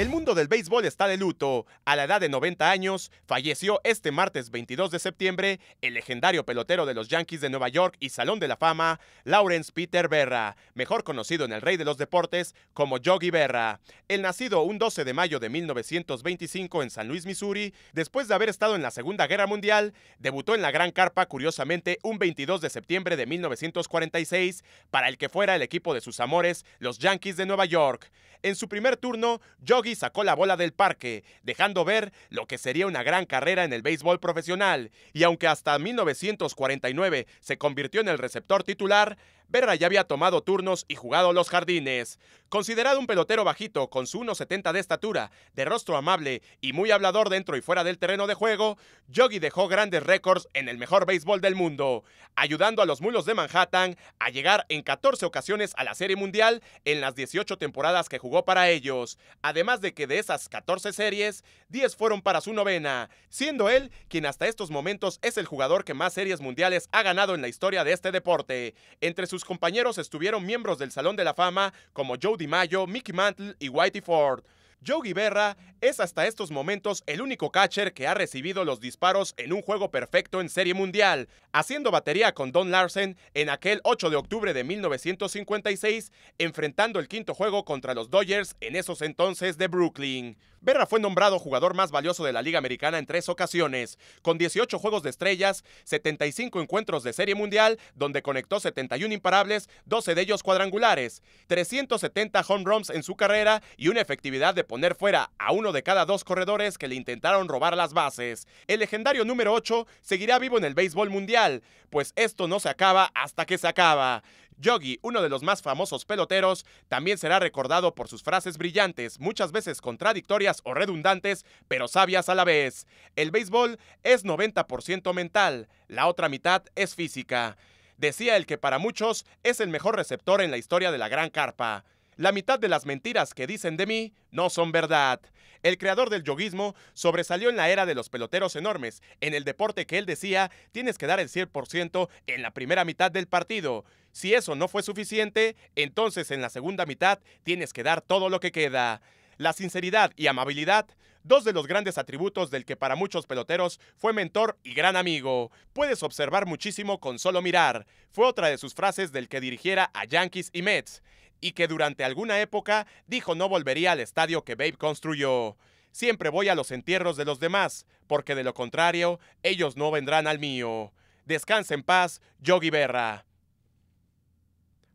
El mundo del béisbol está de luto. A la edad de 90 años, falleció este martes 22 de septiembre el legendario pelotero de los Yankees de Nueva York y Salón de la Fama, Lawrence Peter Berra, mejor conocido en el rey de los deportes como Yogi Berra. El nacido un 12 de mayo de 1925 en San Luis, Missouri, después de haber estado en la Segunda Guerra Mundial, debutó en la Gran Carpa curiosamente un 22 de septiembre de 1946 para el que fuera el equipo de sus amores, los Yankees de Nueva York. En su primer turno, Yogi sacó la bola del parque, dejando ver lo que sería una gran carrera en el béisbol profesional, y aunque hasta 1949 se convirtió en el receptor titular, Berra ya había tomado turnos y jugado los jardines. Considerado un pelotero bajito, con su 1,70 de estatura, de rostro amable y muy hablador dentro y fuera del terreno de juego, Yogi dejó grandes récords en el mejor béisbol del mundo, ayudando a los Mulos de Manhattan a llegar en 14 ocasiones a la Serie Mundial en las 18 temporadas que jugó para ellos, además de que de esas 14 series, 10 fueron para su novena, siendo él quien hasta estos momentos es el jugador que más series mundiales ha ganado en la historia de este deporte. Entre sus compañeros estuvieron miembros del Salón de la Fama como Joe DiMaggio, Mickey Mantle y Whitey Ford. Joe Guiberra es hasta estos momentos el único catcher que ha recibido los disparos en un juego perfecto en Serie Mundial, haciendo batería con Don Larsen en aquel 8 de octubre de 1956, enfrentando el quinto juego contra los Dodgers en esos entonces de Brooklyn. Berra fue nombrado jugador más valioso de la Liga Americana en tres ocasiones, con 18 juegos de estrellas, 75 encuentros de Serie Mundial, donde conectó 71 imparables, 12 de ellos cuadrangulares, 370 home runs en su carrera y una efectividad de poner fuera a uno de cada dos corredores que le intentaron robar las bases. El legendario número 8 seguirá vivo en el béisbol mundial, pues esto no se acaba hasta que se acaba. Yogi, uno de los más famosos peloteros, también será recordado por sus frases brillantes, muchas veces contradictorias o redundantes, pero sabias a la vez. El béisbol es 90% mental, la otra mitad es física. Decía el que para muchos es el mejor receptor en la historia de la gran carpa. La mitad de las mentiras que dicen de mí no son verdad. El creador del yoguismo sobresalió en la era de los peloteros enormes, en el deporte que él decía tienes que dar el 100% en la primera mitad del partido. Si eso no fue suficiente, entonces en la segunda mitad tienes que dar todo lo que queda. La sinceridad y amabilidad dos de los grandes atributos del que para muchos peloteros fue mentor y gran amigo. Puedes observar muchísimo con solo mirar. Fue otra de sus frases del que dirigiera a Yankees y Mets y que durante alguna época dijo no volvería al estadio que Babe construyó. Siempre voy a los entierros de los demás, porque de lo contrario, ellos no vendrán al mío. Descansa en paz, Yogi Berra.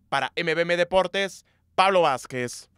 Para MBM Deportes, Pablo Vázquez.